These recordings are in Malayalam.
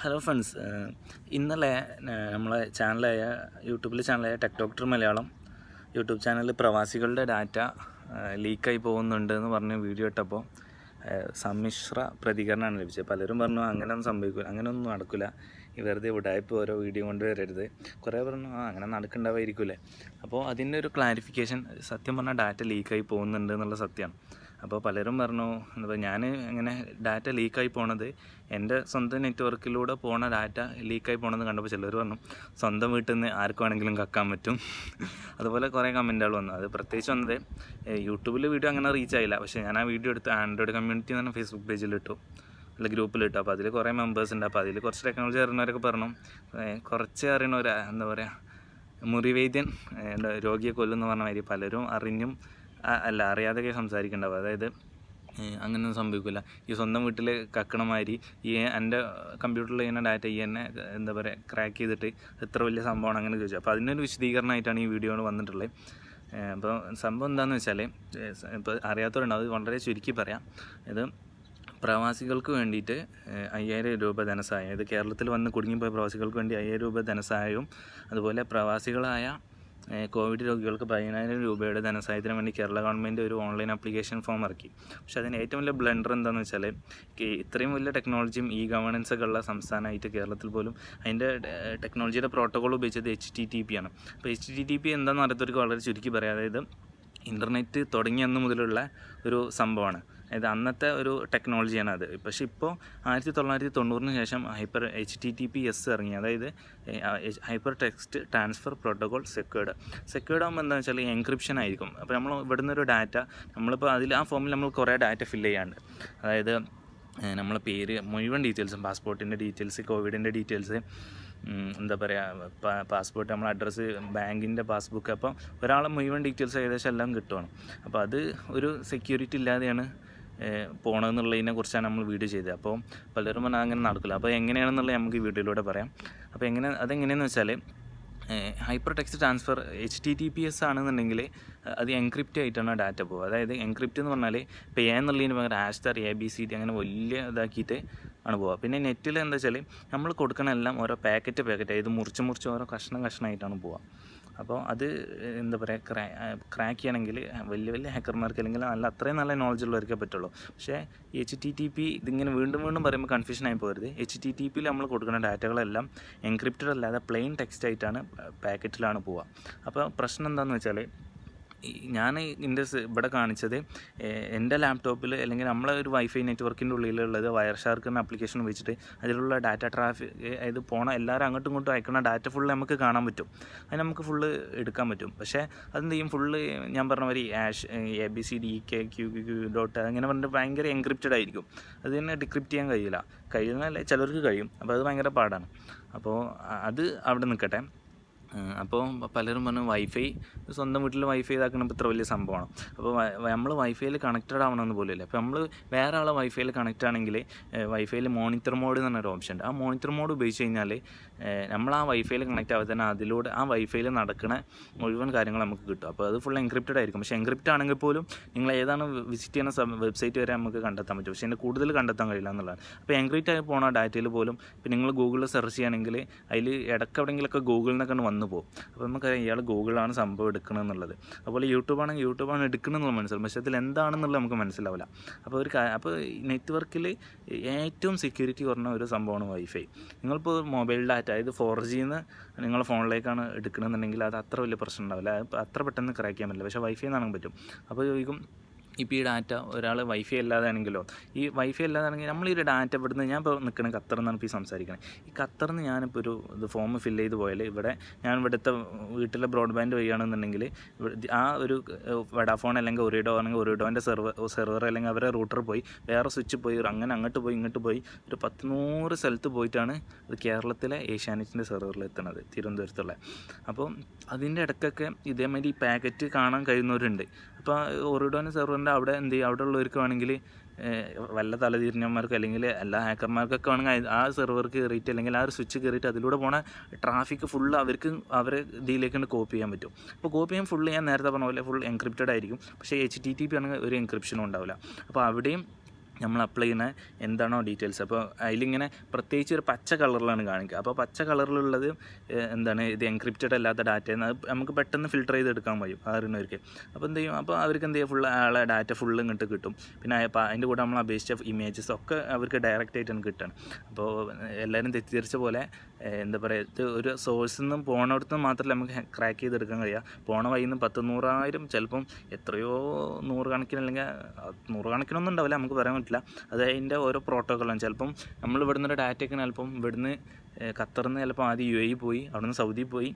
ഹലോ ഫ്രണ്ട്സ് ഇന്നലെ നമ്മളെ ചാനലായ യൂട്യൂബിലെ ചാനലായ ടെക് ഡോക്ടർ മലയാളം യൂട്യൂബ് ചാനലിൽ പ്രവാസികളുടെ ഡാറ്റ ലീക്കായി പോകുന്നുണ്ട് എന്ന് പറഞ്ഞ വീഡിയോ ഇട്ടപ്പോൾ സമ്മിശ്ര പ്രതികരണമാണ് ലഭിച്ചത് പലരും പറഞ്ഞു അങ്ങനെയൊന്നും സംഭവിക്കില്ല അങ്ങനെയൊന്നും നടക്കില്ല ഈ വെറുതെ ഉടായ്പ ഓരോ വീഡിയോ കൊണ്ട് വരരുത് കുറേ പറഞ്ഞു ആ അങ്ങനെ നടക്കേണ്ടവായിരിക്കില്ലേ അപ്പോൾ അതിൻ്റെ ഒരു ക്ലാരിഫിക്കേഷൻ സത്യം പറഞ്ഞാൽ ഡാറ്റ ലീക്കായി പോകുന്നുണ്ട് എന്നുള്ള സത്യമാണ് അപ്പോൾ പലരും പറഞ്ഞു എന്താ ഞാൻ ഇങ്ങനെ ഡാറ്റ ലീക്കായി പോണത് എൻ്റെ സ്വന്തം നെറ്റ്വർക്കിലൂടെ പോണ ഡാറ്റ ലീക്കായി പോണത് കണ്ടപ്പോൾ ചിലർ പറഞ്ഞു സ്വന്തം വീട്ടിൽ നിന്ന് ആർക്കും വേണമെങ്കിലും കക്കാൻ പറ്റും അതുപോലെ കുറേ കമൻറ്റുകൾ വന്നു അത് പ്രത്യേകിച്ച് വന്നത് യൂട്യൂബിൽ വീഡിയോ അങ്ങനെ റീച്ച് ആയില്ല പക്ഷേ ഞാൻ ആ വീഡിയോ എടുത്ത് ആൻഡ്രോയിഡ് കമ്മ്യൂണിറ്റി എന്ന് പറഞ്ഞാൽ ഫേസ്ബുക്ക് പേജിലിട്ടു അല്ല ഗ്രൂപ്പിലിട്ടു അപ്പോൾ അതിൽ കുറേ മെമ്പേഴ്സ് ഉണ്ട് അപ്പോൾ അതിൽ കുറച്ച് ടെക്നോളജി അറിയുന്നവരൊക്കെ പറഞ്ഞു കുറച്ച് അറിയണവരാ എന്താ പറയുക മുറിവൈദ്യൻ രോഗിയെ കൊല്ലുന്ന് പറഞ്ഞ മാതിരി പലരും അറിഞ്ഞും അല്ല അറിയാതെയൊക്കെ സംസാരിക്കേണ്ടാവും അതായത് അങ്ങനെയൊന്നും സംഭവിക്കില്ല ഈ സ്വന്തം വീട്ടിൽ കക്കണമാതിരി ഈ എൻ്റെ കമ്പ്യൂട്ടറിൽ ചെയ്യുന്ന ഡാറ്റ ഈ എന്നെ എന്താ പറയുക ക്രാക്ക് ചെയ്തിട്ട് എത്ര വലിയ സംഭവമാണ് അങ്ങനെ ചോദിച്ചത് അപ്പോൾ അതിനൊരു വിശദീകരണമായിട്ടാണ് ഈ വീഡിയോ വന്നിട്ടുള്ളത് അപ്പോൾ സംഭവം എന്താണെന്ന് വെച്ചാൽ ഇപ്പോൾ അറിയാത്തവരുണ്ടാവും അത് വളരെ ചുരുക്കി പറയാം ഇത് പ്രവാസികൾക്ക് വേണ്ടിയിട്ട് അയ്യായിരം രൂപ ധനസഹായം ഇത് കേരളത്തിൽ വന്ന് കുടുങ്ങിപ്പോയ പ്രവാസികൾക്ക് വേണ്ടി അയ്യായിരം രൂപ ധനസഹായവും അതുപോലെ പ്രവാസികളായ കോവിഡ് രോഗികൾക്ക് പതിനായിരം രൂപയുടെ ധനസഹായത്തിന് വേണ്ടി കേരള ഗവൺമെൻറ് ഒരു ഓൺലൈൻ അപ്ലിക്കേഷൻ ഫോം ഇറക്കി പക്ഷേ അതിന് ഏറ്റവും വലിയ ബ്ലണ്ടർ എന്താണെന്ന് വെച്ചാൽ ഇത്രയും വലിയ ടെക്നോളജിയും ഈ ഗവേണൻസ് ഒക്കെ ഉള്ള സംസ്ഥാനമായിട്ട് കേരളത്തിൽ പോലും അതിൻ്റെ ടെക്നോളജിയുടെ പ്രോട്ടോകോൾ ഉപയോഗിച്ചത് എച്ച് ടി ടി പി ആണ് അപ്പോൾ എച്ച് ടി ടി പി എന്താണെന്ന് അറിയത്തവർക്ക് വളരെ ചുരുക്കി പറയാം അതായത് ഇൻ്റർനെറ്റ് തുടങ്ങിയെന്ന് മുതലുള്ള ഒരു സംഭവമാണ് ഇത് അന്നത്തെ ഒരു ടെക്നോളജിയാണ് അത് പക്ഷേ ഇപ്പോൾ ആയിരത്തി തൊള്ളായിരത്തി തൊണ്ണൂറിന് ശേഷം hyper H T T P S ഇറങ്ങി അതായത് hyper text transfer protocol secured secured ആകുമ്പോൾ എന്താ വെച്ചാൽ എൻക്രിപ്ഷൻ ആയിരിക്കും അപ്പോൾ നമ്മൾ ഇവിടുന്ന് ഒരു ഡാറ്റ നമ്മളിപ്പോൾ അതിൽ ആ ഫോമിൽ നമ്മൾ കുറേ ഡാറ്റ ഫില്ല് ചെയ്യാണ്ട് അതായത് നമ്മളെ പേര് മുഴുവൻ ഡീറ്റെയിൽസും പാസ്പോർട്ടിൻ്റെ ഡീറ്റെയിൽസ് കോവിഡിൻ്റെ ഡീറ്റെയിൽസ് എന്താ പറയുക പാസ്പോർട്ട് നമ്മൾ അഡ്രസ്സ് ബാങ്കിൻ്റെ പാസ്ബുക്ക് അപ്പം ഒരാളെ മുഴുവൻ ഡീറ്റെയിൽസ് ഏകദേശം എല്ലാം കിട്ടുവാണ് അപ്പോൾ അത് ഒരു സെക്യൂരിറ്റി ഇല്ലാതെയാണ് പോകണമെന്നുള്ളതിനെ കുറിച്ചാണ് നമ്മൾ വീഡിയോ ചെയ്തത് അപ്പോൾ പലരും പറഞ്ഞാൽ അങ്ങനെ നടക്കില്ല അപ്പോൾ എങ്ങനെയാണെന്നുള്ളത് നമുക്ക് വീഡിയോയിലൂടെ പറയാം അപ്പോൾ എങ്ങനെ അതെങ്ങനെയാണെന്ന് വെച്ചാൽ hyper text transfer H T T P S ആണെന്നുണ്ടെങ്കിൽ അത് എൻക്രിപ്റ്റ് ആയിട്ടാണ് ഡാറ്റ പോകുക അതായത് എൻക്രിപ്റ്റ് എന്ന് പറഞ്ഞാൽ എ എന്നുള്ളതിന് പകരം ആഷ്തർ എ ബി സി ടി അങ്ങനെ വലിയ ഇതാക്കിയിട്ട് ആണ് പോവുക പിന്നെ നെറ്റിൽ എന്താ വെച്ചാൽ നമ്മൾ കൊടുക്കണ എല്ലാം ഓരോ പാക്കറ്റ് പാക്കറ്റ് ഇത് മുറിച്ച് മുറിച്ച് ഓരോ കഷ്ണം കഷ്ണമായിട്ടാണ് പോവുക അപ്പോൾ അത് എന്താ പറയുക ക്രാ ക്രാക്ക് ചെയ്യണമെങ്കിൽ വലിയ വലിയ ഹാക്കർമാർക്ക് അല്ലെങ്കിൽ നല്ല അത്രയും നല്ല നോളജ് ഉള്ളവർക്കേ പറ്റുള്ളൂ പക്ഷേ എച്ച് ടി ടി പി ഇതിങ്ങനെ വീണ്ടും വീണ്ടും പറയുമ്പോൾ കൺഫ്യൂഷൻ ആയി പോകരുത് എച്ച് ടി ടി പിയിൽ നമ്മൾ കൊടുക്കുന്ന ഡാറ്റകളെല്ലാം എൻക്രിപ്റ്റഡ് അല്ലാതെ പ്ലെയിൻ ടെക്സ്റ്റ് ആയിട്ടാണ് പാക്കറ്റിലാണ് പോവുക അപ്പോൾ പ്രശ്നം എന്താണെന്ന് വെച്ചാൽ ഞാൻ ഇതിൻ്റെ ഇവിടെ കാണിച്ചത് എൻ്റെ ലാപ്ടോപ്പിൽ അല്ലെങ്കിൽ നമ്മളെ ഒരു വൈഫൈ നെറ്റ്വർക്കിൻ്റെ ഉള്ളിലുള്ളത് വയർ ഷാർക്ക് എന്ന ആപ്ലിക്കേഷൻ വെച്ചിട്ട് അതിലുള്ള ഡാറ്റ ട്രാഫിക് അതായത് പോണ എല്ലാവരും അങ്ങോട്ടും ഇങ്ങോട്ടും അയക്കുന്ന ഡാറ്റ ഫുള്ള് നമുക്ക് കാണാൻ പറ്റും അത് നമുക്ക് ഫുള്ള് എടുക്കാൻ പറ്റും പക്ഷേ അതെന്ത് ചെയ്യും ഫുള്ള് ഞാൻ പറഞ്ഞ മാതിരി hash A B C D K Q Q dot അങ്ങനെ പറഞ്ഞിട്ട് ഭയങ്കര എൻക്രിപ്റ്റഡ് ആയിരിക്കും അത് തന്നെ ഡിക്രിപ്റ്റ് ചെയ്യാൻ കഴിയില്ല കഴിയുന്നതല്ലേ ചിലർക്ക് കഴിയും അപ്പോൾ അത് ഭയങ്കര പാടാണ് അപ്പോൾ അത് അവിടെ നിൽക്കട്ടെ അപ്പോൾ പലരും പറഞ്ഞു വൈഫൈ സ്വന്തം വീട്ടിൽ വൈഫൈ ഇതാക്കണപ്പോൾ ഇത്ര വലിയ സംഭവമാണ് അപ്പോൾ നമ്മൾ വൈഫൈയിൽ കണക്റ്റഡ് ആവണമെന്ന് പോലുമില്ല അപ്പോൾ നമ്മൾ വേറെ ആളെ വൈഫൈയിൽ കണക്റ്റ് ആണെങ്കിൽ വൈഫൈയിൽ മോണിറ്റർ മോഡ് എന്ന് പറഞ്ഞൊരു ഓപ്ഷൻ ഉണ്ട് ആ മോണിറ്റർ മോഡ് ഉപയോഗിച്ച് കഴിഞ്ഞാൽ നമ്മൾ ആ വൈഫൈയിൽ കണക്റ്റ് ആവാതെ തന്നെ അതിലൂടെ ആ വൈഫൈയിൽ നടക്കുന്ന മുഴുവൻ കാര്യങ്ങൾ നമുക്ക് കിട്ടും അപ്പോൾ അത് ഫുൾ എൻക്രിപ്റ്റഡ് ആയിരിക്കും പക്ഷേ എൻക്രിപ്റ്റ് ആണെങ്കിൽ പോലും നിങ്ങൾ ഏതാണ് വിസിറ്റ് ചെയ്യുന്ന വെബ്സൈറ്റ് വരെ നമുക്ക് കണ്ടെത്താൻ പറ്റും പക്ഷേ അതിൻ്റെ കൂടുതൽ കണ്ടെത്താൻ കഴിയില്ല എന്നുള്ളതാണ് അപ്പോൾ എൻക്രിപ്റ്റ് ആയി പോണ ഡാറ്റയിൽ പോലും ഇപ്പോൾ നിങ്ങൾ ഗൂഗിളിൽ സെർച്ച് ചെയ്യുകയാണെങ്കിൽ അതിൽ ഇടയ്ക്ക് എവിടെയെങ്കിലുമൊക്കെ ഗൂഗിളിൽ നിന്നൊക്കെ വന്നു നിന്ന് പോകും അപ്പോൾ നമുക്കറിയാം ഇയാൾ ഗൂഗിളാണ് സംഭവം എടുക്കണമെന്നുള്ളത് അതുപോലെ യൂട്യൂബാണെങ്കിൽ യൂട്യൂബാണ് എടുക്കണമെന്നുള്ള മനസ്സിലാവും പക്ഷേ അതിൽ എന്താണെന്നുള്ളത് നമുക്ക് മനസ്സിലാവില്ല അപ്പോൾ ഒരു അപ്പോൾ നെറ്റ്വർക്കിൽ ഏറ്റവും സെക്യൂരിറ്റി കുറഞ്ഞ ഒരു സംഭവമാണ് വൈഫൈ നിങ്ങളിപ്പോൾ മൊബൈൽ ഡാറ്റ അതായത് ഫോർ ജിന്ന് നിങ്ങളുടെ ഫോണിലേക്കാണ് എടുക്കണമെന്നുണ്ടെങ്കിൽ അത് അത്ര വലിയ പ്രശ്നം ഉണ്ടാവില്ല അത്ര പെട്ടെന്ന് ക്രാക്ക് ചെയ്യാൻ പറ്റില്ല പക്ഷേ വൈഫൈ എന്നാണെങ്കിൽ പറ്റും അപ്പോൾ ചോദിക്കും ഇപ്പോൾ ഈ ഡാറ്റ ഒരാൾ വൈഫൈ അല്ലാതാണെങ്കിലോ ഈ വൈഫൈ അല്ലാതാണെങ്കിൽ നമ്മൾ ഈ ഡാറ്റ ഇവിടുന്ന് ഞാൻ ഇപ്പോൾ നിൽക്കുന്നത് ഖത്തർ എന്നാണ് ഇപ്പോൾ സംസാരിക്കുന്നത് ഈ ഖത്തറിൽ നിന്ന് ഞാനിപ്പോൾ ഒരു ഇത് ഫോം ഫിൽ ചെയ്ത് പോയാൽ ഇവിടെ ഞാൻ ഇവിടുത്തെ വീട്ടിലെ ബ്രോഡ്ബാൻഡ് വഴിയാണെന്നുണ്ടെങ്കിൽ ആ ഒരു വഡാഫോൺ അല്ലെങ്കിൽ ഒറിഡോ ആണെങ്കിൽ ഒറിഡോൻ്റെ സെർവർ സെർവർ അല്ലെങ്കിൽ അവരെ റൂട്ടർ പോയി വേറെ സ്വിച്ച് പോയി അങ്ങനെ അങ്ങോട്ട് പോയി ഇങ്ങോട്ട് പോയി ഒരു പത്ത് നൂറ് സ്ഥലത്ത് പോയിട്ടാണ് അത് കേരളത്തിലെ ഏഷ്യാനെറ്റിൻ്റെ സെർവറിൽ എത്തുന്നത് തിരുവനന്തപുരത്തുള്ള അപ്പോൾ അതിൻ്റെ ഇടയ്ക്കൊക്കെ ഇതേമാതിരി ഈ പാക്കറ്റ് കാണാൻ കഴിയുന്നവരുണ്ട് ഇപ്പം ഒറിഡോൻ സെർവറിൻ്റെ അവിടെ എന്ത് ചെയ്യുക അവിടെ ഉള്ളവർക്ക് വേണമെങ്കിൽ വല്ല തലതിരിഞ്ഞന്മാർക്ക് അല്ലെങ്കിൽ എല്ലാ ഹാക്കർമാർക്കൊക്കെ വേണമെങ്കിൽ ആ സെർവർക്ക് കയറിയിട്ട് അല്ലെങ്കിൽ ആ ഒരു സ്വിച്ച് കയറിയിട്ട് അതിലൂടെ പോണ ട്രാഫിക് ഫുൾ അവർക്ക് അവരെ ഇതിലേക്കാണ് കോപ്പി ചെയ്യാൻ പറ്റും അപ്പോൾ കോപ്പി ചെയ്യാൻ ഫുൾ ഞാൻ നേരത്തെ പറഞ്ഞ പോലെ ഫുൾ എൻക്രിപ്റ്റഡ് ആയിരിക്കും പക്ഷേ എച്ച് ടി ടി പി ആണെങ്കിൽ ഒരു എൻക്രിപ്ഷനും ഉണ്ടാവില്ല അപ്പോൾ അവിടെയും നമ്മൾ അപ്ലൈ ചെയ്യുന്ന എന്താണോ ഡീറ്റെയിൽസ് അപ്പോൾ അതിലിങ്ങനെ പ്രത്യേകിച്ച് ഒരു പച്ച കളറിലാണ് കാണിക്കുക അപ്പോൾ പച്ച കളറിലുള്ളത് എന്താണ് ഇത് എൻക്രിപ്റ്റഡ് അല്ലാത്ത ഡാറ്റ എന്ന് നമുക്ക് പെട്ടെന്ന് ഫിൽട്ടർ ചെയ്തെടുക്കാൻ കഴിയും അറിയുന്നവർക്ക് അപ്പോൾ എന്ത് ചെയ്യും അപ്പോൾ അവർക്ക് എന്ത് ചെയ്യും ഫുൾ ആളെ ഡാറ്റ ഫുള്ള് ഇങ്ങോട്ട് കിട്ടും പിന്നെ അപ്പോൾ അതിൻ്റെ കൂടെ നമ്മൾ അപേക്ഷിച്ച ഇമേജസ് ഒക്കെ അവർക്ക് ഡയറക്റ്റ് ആയിട്ടാണ് കിട്ടണം അപ്പോൾ എല്ലാവരും തെറ്റിദ്ധരിച്ച പോലെ എന്താ പറയുക ഇത് ഒരു സോഴ്സിൽ നിന്നും പോണടുത്ത് നിന്ന് മാത്രമല്ല നമുക്ക് ക്രാക്ക് ചെയ്തെടുക്കാൻ കഴിയുക പോണ വൈകുന്ന പത്ത് നൂറായിരം ചിലപ്പം എത്രയോ നൂറുകണക്കിന് അല്ലെങ്കിൽ നൂറുകണക്കിനൊന്നും ഉണ്ടാവില്ല നമുക്ക് പറയാൻ പറ്റില്ല അത് അതിൻ്റെ ഓരോ പ്രോട്ടോക്കോളാണ് ചിലപ്പം നമ്മൾ ഇവിടുന്ന് ഒരു ഡാറ്റയൊക്കെ ചിലപ്പം ഇവിടുന്ന് ഖത്തറിൽ നിന്ന് ചിലപ്പോൾ ആദ്യം യു എ പോയി അവിടുന്ന് സൗദി പോയി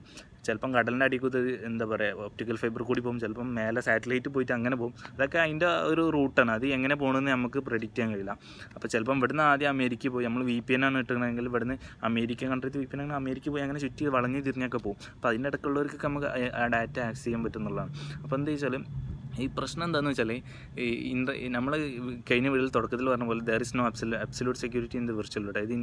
ചിലപ്പം കടലിൻ്റെ അടിക്കൂത്ത് എന്താ പറയുക ഒപ്റ്റിക്കൽ ഫൈബർ കൂടി പോകും ചിലപ്പം മേലെ സാറ്റലൈറ്റ് പോയിട്ട് അങ്ങനെ പോകും അതൊക്കെ അതിൻ്റെ ഒരു റൂട്ടാണ് അത് എങ്ങനെ പോകണമെന്ന് നമുക്ക് പ്രെഡിക്റ്റ് ചെയ്യാൻ കഴിയില്ല അപ്പോൾ ചിലപ്പം ഇവിടുന്ന് ആദ്യം അമേരിക്കയിൽ പോയി നമ്മൾ വി പി എൻ ആണ് ഇട്ടുകയാണെങ്കിൽ ഇവിടുന്ന് അമേരിക്കൻ കൺട്രിയിൽ വി പി എൻ ആണ് അമേരിക്കയിൽ പോയി അങ്ങനെ ചുറ്റി വളഞ്ഞ് തിരിഞ്ഞൊക്കെ പോകും അപ്പോൾ അതിൻ്റെ ഇടയ്ക്കുള്ളവർക്കൊക്കെ നമുക്ക് ആ ഡാറ്റ ആക്സസ് ചെയ്യാൻ പറ്റുന്നുള്ളതാണ് അപ്പോൾ എന്താ വെച്ചാൽ ഈ പ്രശ്നം എന്താണെന്ന് വെച്ചാൽ ഈ ഇൻ്റർ നമ്മൾ കഴിഞ്ഞ വീട്ടിൽ തുടക്കത്തിൽ പറഞ്ഞ പോലെ there is no absolute absolute security in the virtual world അതായത്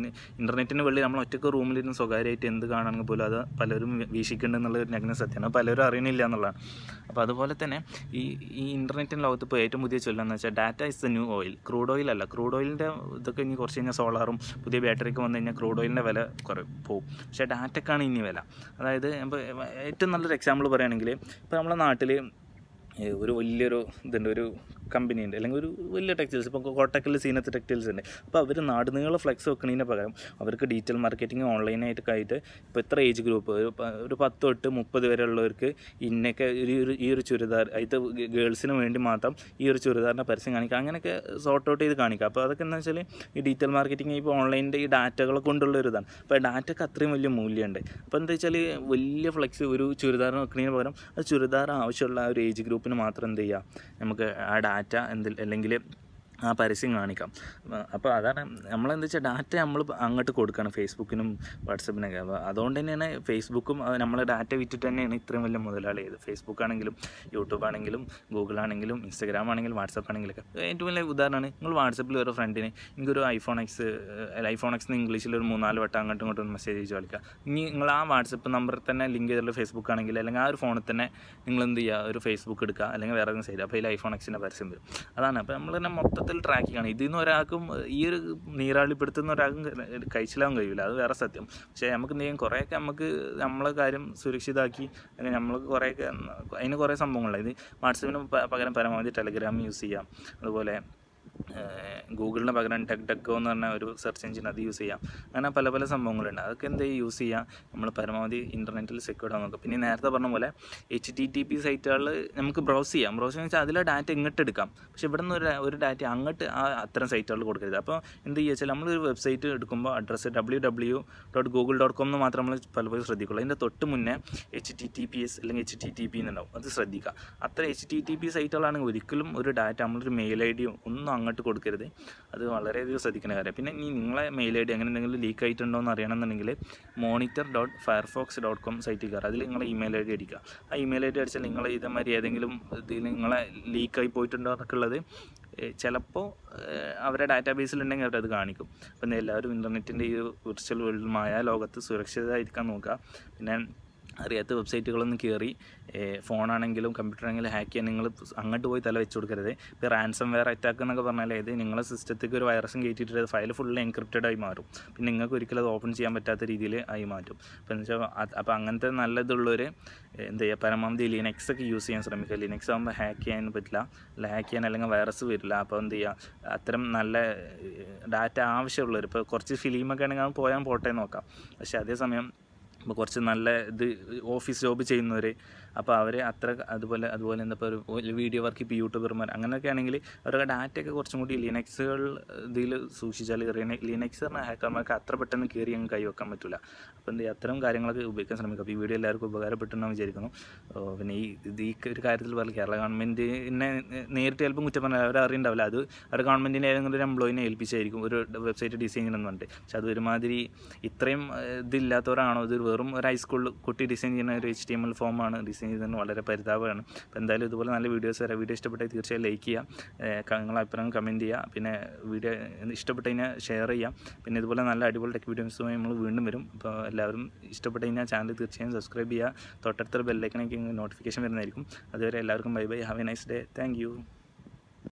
ഇൻ്റർനെറ്റിന് വെള്ളി നമ്മൾ ഒറ്റക്ക് റൂമിലിരുന്ന് സ്വകാര്യമായിട്ട് എന്ത് കാണാണെങ്കിൽ പോലും അത് പലരും വീക്ഷിക്കുന്നുണ്ടെന്നുള്ള ഒരു നഗ്ന സത്യമാണ് പലരും അറിയണില്ല എന്നുള്ളതാണ് അപ്പോൾ അതുപോലെ തന്നെ ഈ ഈ ഇൻ്റർനെറ്റിൻ്റെ ലോകത്ത് ഇപ്പോൾ ഏറ്റവും പുതിയ ചൊല്ലെന്ന് വെച്ചാൽ data is the new oil crude oil അല്ല ക്രൂഡ് ഓയിലിൻ്റെ ഇതൊക്കെ ഇനി കുറച്ച് കഴിഞ്ഞാൽ സോളാറും പുതിയ ബാറ്ററിക്ക് വന്നു കഴിഞ്ഞാൽ ക്രൂഡ് ഓയിലിൻ്റെ വില കുറയും പോവും പക്ഷേ ഡാറ്റക്കാണ് ഇനി വില അതായത് ഇപ്പോൾ ഏറ്റവും നല്ലൊരു എക്സാമ്പിൾ പറയുകയാണെങ്കിൽ ഇപ്പോൾ നമ്മുടെ നാട്ടിൽ ഒരു വലിയൊരു ഇതുണ്ട് ഒരു കമ്പനി ഉണ്ട് അല്ലെങ്കിൽ ഒരു വലിയ ടെക്സ്റ്റൈൽസ് ഇപ്പോൾ കോട്ടക്കൽ സീനത്ത് ടെക്സ്റ്റൈൽസ് ഉണ്ട് അപ്പോൾ അവർ നാടുനീളെ ഫ്ലെക്സ് വെക്കുന്നതിന് പകരം അവർക്ക് ഡീറ്റെയിൽ മാർക്കറ്റിംഗ് ഓൺലൈനായിട്ട് കഴിഞ്ഞിട്ട് ഇപ്പോൾ എത്ര ഏജ് ഗ്രൂപ്പ് ഒരു പത്ത് തൊട്ട് മുപ്പത് വരെ ഉള്ളവർക്ക് ഇന്നൊക്കെ ഒരു ഈ ഒരു ചുരിദാർ അതിൽ ഗേൾസിന് വേണ്ടി മാത്രം ഈ ഒരു ചുരിദാറിൻ്റെ പരസ്യം കാണിക്കുക അങ്ങനെയൊക്കെ സോർട്ട് ഔട്ട് ചെയ്ത് കാണിക്കുക അപ്പോൾ അതൊക്കെ എന്താ വെച്ചാൽ ഈ ഡീറ്റെയിൽ മാർക്കറ്റിംഗ് ഇപ്പോൾ ഓൺലൈനിൻ്റെ ഈ ഡാറ്റകളെ കൊണ്ടുള്ള ഒരു ഇതാണ് അപ്പോൾ ഡാറ്റയ്ക്ക് അത്രയും വലിയ മൂല്യമുണ്ട് അപ്പോൾ എന്താ വെച്ചാൽ വലിയ ഫ്ലെക്സ് ഒരു ചുരിദാർ വെക്കുന്നതിന് പകരം അത് ചുരിദാർ ആവശ്യമുള്ള ആ ഒരു ഏജ് ഗ്രൂപ്പിന് മാത്രം എന്ത് ചെയ്യുക നമുക്ക് ആ ഡാറ്റ എന്തിൽ അല്ലെങ്കിൽ ആ പരസ്യം കാണിക്കാം അപ്പോൾ അതാണ് നമ്മളെന്താ വെച്ചാൽ ഡാറ്റ നമ്മൾ അങ്ങോട്ട് കൊടുക്കണം ഫേസ്ബുക്കിനും വാട്സപ്പിനൊക്കെ അപ്പോൾ അതുകൊണ്ട് തന്നെയാണ് ഫേസ്ബുക്കും നമ്മളെ ഡാറ്റ വിറ്റിട്ട് തന്നെയാണ് ഇത്രയും വലിയ മുതലാളിയത് ഫേസ്ബുക്ക് ആണെങ്കിലും യൂട്യൂബ് ആണെങ്കിലും ഗൂഗിൾ ആണെങ്കിലും ഇൻസ്റ്റാഗ്രാം ആണെങ്കിലും വാട്സപ്പ് ആണെങ്കിലൊക്കെ ഏറ്റവും വലിയ ഉദാഹരണമാണ് നിങ്ങൾ വാട്സപ്പിൽ ഒരു ഫ്രണ്ടിന് എനിക്കൊരു ഐഫോൺ എക്സ് ഐഫോൺ എക്സ് ഇംഗ്ലീഷിൽ ഒരു മൂന്നാല് വട്ടം അങ്ങോട്ടും ഇങ്ങോട്ടും മെസ്സേജ് അയച്ച് കളിക്കുക ഇനി നിങ്ങൾ ആ വാട്സപ്പ് നമ്പറിൽ തന്നെ ലിങ്ക് ചെയ്തിട്ടുള്ള ഫേസ്ബുക്ക് ആണെങ്കിൽ അല്ലെങ്കിൽ ആ ഒരു ഫോണിൽ തന്നെ നിങ്ങൾ എന്ത് ചെയ്യുക ഒരു ഫേസ്ബുക്ക് എടുക്കുക അല്ലെങ്കിൽ വേറെ ഒന്നും ചെയ്യുക അപ്പോൾ അതിൽ ഐഫോൺ എക്സിൻ്റെ പരസ്യം വരും അതാണ് അപ്പോൾ നമ്മൾ തന്നെ മൊത്തം മൊത്തത്തിൽ ട്രാക്കിങ്ങാണ് ആണ് ഇതിൽ നിന്ന് ഒരാൾക്കും ഈ ഒരു നീരാളിപ്പെടുത്തുന്ന ഒരാൾക്കും കഴിച്ചിലാവാൻ കഴിയില്ല അത് വേറെ സത്യം പക്ഷേ നമുക്ക് എന്ത് ചെയ്യും കുറേയൊക്കെ നമുക്ക് നമ്മളെ കാര്യം സുരക്ഷിതാക്കി അല്ലെങ്കിൽ നമ്മൾ കുറേയൊക്കെ അതിന് കുറേ സംഭവങ്ങളുണ്ട് ഇത് വാട്സപ്പിന് പകരം പരമാവധി ടെലഗ്രാം യൂസ് ചെയ്യാം അതുപോലെ ഗൂഗിളിന് പകരം ടെക് ടെക്കോ എന്ന് പറഞ്ഞ ഒരു സെർച്ച് എഞ്ചിൻ അത് യൂസ് ചെയ്യാം അങ്ങനെ പല പല സംഭവങ്ങളുണ്ട് അതൊക്കെ എന്ത് യൂസ് ചെയ്യാം നമ്മൾ പരമാവധി ഇൻ്റർനെറ്റിൽ സെക്യൂർഡ് ആകാൻ നോക്കുക പിന്നെ നേരത്തെ പറഞ്ഞ പോലെ എച്ച് ടി ടി പി സൈറ്റുകൾ നമുക്ക് ബ്രൗസ് ചെയ്യാം ബ്രൗസ് ചെയ്യാൻ വെച്ചാൽ അതിലെ ഡാറ്റ ഇങ്ങോട്ട് എടുക്കാം പക്ഷെ ഇവിടെ നിന്ന് ഒരു ഒരു ഡാറ്റ അങ്ങോട്ട് ആ അത്തരം സൈറ്റുകൾ കൊടുക്കരുത് അപ്പോൾ എന്ത് ചെയ്യുക വെച്ചാൽ നമ്മളൊരു വെബ്സൈറ്റ് എടുക്കുമ്പോൾ address W W dot Google dot com എന്ന് മാത്രം നമ്മൾ പലപ്പോഴും ശ്രദ്ധിക്കുള്ളൂ അതിൻ്റെ തൊട്ട് മുന്നേ H T T P S അല്ലെങ്കിൽ എച്ച് ടി ടി പി എന്നുണ്ടാവും അത് ശ്രദ്ധിക്കുക അത്ര എച്ച് ടി ടി പി സൈറ്റുകളാണെങ്കിൽ ഒരിക്കലും ഒരു ഡാറ്റ നമ്മളൊരു മെയിൽ ഐ ഡിയോ ഒന്നും അങ്ങോട്ട് കൊടുക്കരുത് അത് വളരെയധികം ശ്രദ്ധിക്കുന്ന കാര്യം പിന്നെ ഇനി നിങ്ങളെ മെയിൽ ഐ ഡി അങ്ങനെ എന്തെങ്കിലും ലീക്ക് ആയിട്ടുണ്ടോ എന്ന് അറിയണമെന്നുണ്ടെങ്കിൽ monitor dot Firefox dot com സൈറ്റിൽ കയറുക അതിൽ നിങ്ങളെ ഇമെയിൽ ഐ ഡി അടിക്കുക ആ ഇമെയിൽ ഐ ഡി അടിച്ചാൽ നിങ്ങൾ ഇതേമാതിരി ഏതെങ്കിലും ഇതിൽ നിങ്ങളെ ലീക്കായി പോയിട്ടുണ്ടോ എന്നൊക്കെ ഉള്ളത് ചിലപ്പോൾ അവരുടെ ഡാറ്റാബേസിൽ ഉണ്ടെങ്കിൽ അവരത് കാണിക്കും അപ്പം എല്ലാവരും ഇൻ്റർനെറ്റിൻ്റെ ഈ വിർച്വൽ വേൾഡുമായ ലോകത്ത് സുരക്ഷിതമായിരിക്കാൻ നോക്കുക പിന്നെ അറിയാത്ത വെബ്സൈറ്റുകളൊന്നും കയറി ഫോണാണെങ്കിലും കമ്പ്യൂട്ടറാണെങ്കിലും ഹാക്ക് ചെയ്യാൻ നിങ്ങൾ അങ്ങോട്ട് പോയി തല വെച്ച് കൊടുക്കരുത് ഇപ്പോൾ റാൻസം വെയർ അറ്റാക്ക് എന്നൊക്കെ പറഞ്ഞാൽ ഇത് നിങ്ങളുടെ സിസ്റ്റത്തേക്ക് ഒരു വൈറസും കയറ്റിയിട്ട് ഫയൽ ഫുൾ എൻക്രിപ്റ്റഡ് ആയി മാറും പിന്നെ നിങ്ങൾക്ക് ഒരിക്കലും അത് ഓപ്പൺ ചെയ്യാൻ പറ്റാത്ത രീതിയിൽ ആയി മാറ്റും അപ്പോൾ എന്ന് വെച്ചാൽ അപ്പോൾ അങ്ങനത്തെ നല്ലതുള്ളൊരു എന്താ ചെയ്യുക പരമാവധി ലിനക്സ് ഒക്കെ യൂസ് ചെയ്യാൻ ശ്രമിക്കുക ലിനക്സ് ആകുമ്പോൾ ഹാക്ക് ചെയ്യാൻ പറ്റില്ല അല്ല ഹാക്ക് ചെയ്യാൻ അല്ലെങ്കിൽ വൈറസ് വരില്ല അപ്പോൾ എന്ത് ചെയ്യുക അത്തരം നല്ല ഡാറ്റ ആവശ്യമുള്ളവർ ഇപ്പോൾ കുറച്ച് ഫിലിമൊക്കെ ആണെങ്കിൽ പോയാൽ പോട്ടെ നോക്കാം പക്ഷേ അതേസമയം കുറച്ച് നല്ല ഇത് ഓഫീസ് ജോബ് ചെയ്യുന്നവർ അപ്പോൾ അവർ അത്ര അതുപോലെ അതുപോലെ എന്താ ഇപ്പോൾ ഒരു വീഡിയോ വർക്ക് ഇപ്പോൾ യൂട്യൂബർമാർ അങ്ങനെയൊക്കെ ആണെങ്കിൽ അവരുടെ ഡാറ്റയൊക്കെ കുറച്ചും കൂടി ലിനക്സുകൾ ഇതിൽ സൂക്ഷിച്ചാൽ ലിനക്സ് പറഞ്ഞ ഹാക്കർമാർക്ക് അത്ര പെട്ടെന്ന് കയറി അങ്ങ് വെക്കാൻ പറ്റില്ല അപ്പോൾ എന്ത് അത്തരം കാര്യങ്ങളൊക്കെ ഉപയോഗിക്കാൻ ശ്രമിക്കുക അപ്പോൾ ഈ വീഡിയോ എല്ലാവർക്കും ഉപകാരപ്പെട്ടെന്ന് വിചാരിക്കുന്നു പിന്നെ ഈ ഈ ഒരു കാര്യത്തിൽ പറഞ്ഞു കേരള എന്നെ നേരിട്ട് ചിലപ്പം കുറ്റം പറഞ്ഞാൽ അവർ അറിയണ്ടാവില്ല അത് അവരുടെ ഗവൺമെൻറ്റിൻ്റെ ഏതെങ്കിലും ഒരു എംപ്ലോയിനെ ഏൽപ്പിച്ചായിരിക്കും ഒരു വെബ്സൈറ്റ് ഡിസൈൻ ചെയ്യണമെന്ന് പറഞ്ഞിട്ട് പക്ഷെ അത് ഒരുമാതിരി ഇത്രയും ഇതില്ലാത്തവരാണോ ഇത് വെറും ഒരു ഹൈസ്കൂളിൽ കുട്ടി ഡിസൈൻ ചെയ്യുന്ന ഒരു എച്ച് ടി എം എൽ ഫോമാണ് ഡിസൈൻ ചെയ്യുന്നത് തന്നെ വളരെ പരിതാപമാണ് അപ്പോൾ എന്തായാലും ഇതുപോലെ നല്ല വീഡിയോസ് വരാം വീഡിയോ ഇഷ്ടപ്പെട്ടാൽ തീർച്ചയായും ലൈക്ക് ചെയ്യുക നിങ്ങളെ അഭിപ്രായം കമൻറ്റ് ചെയ്യുക പിന്നെ വീഡിയോ ഇഷ്ടപ്പെട്ട് കഴിഞ്ഞാൽ ഷെയർ ചെയ്യാം പിന്നെ ഇതുപോലെ നല്ല അടിപൊളി ടെക് വീഡിയോസുമായി നമ്മൾ വീണ്ടും വരും അപ്പോൾ എല്ലാവരും ഇഷ്ടപ്പെട്ട് കഴിഞ്ഞാൽ ചാനൽ തീർച്ചയായും സബ്സ്ക്രൈബ് ചെയ്യുക തൊട്ടടുത്ത ബെല്ലൈക്കണേക്ക് നോട്ടിഫിക്കേഷൻ വരുന്നതായിരിക്കും അതുവരെ എല്ലാവർക്കും bye bye have a nice day thank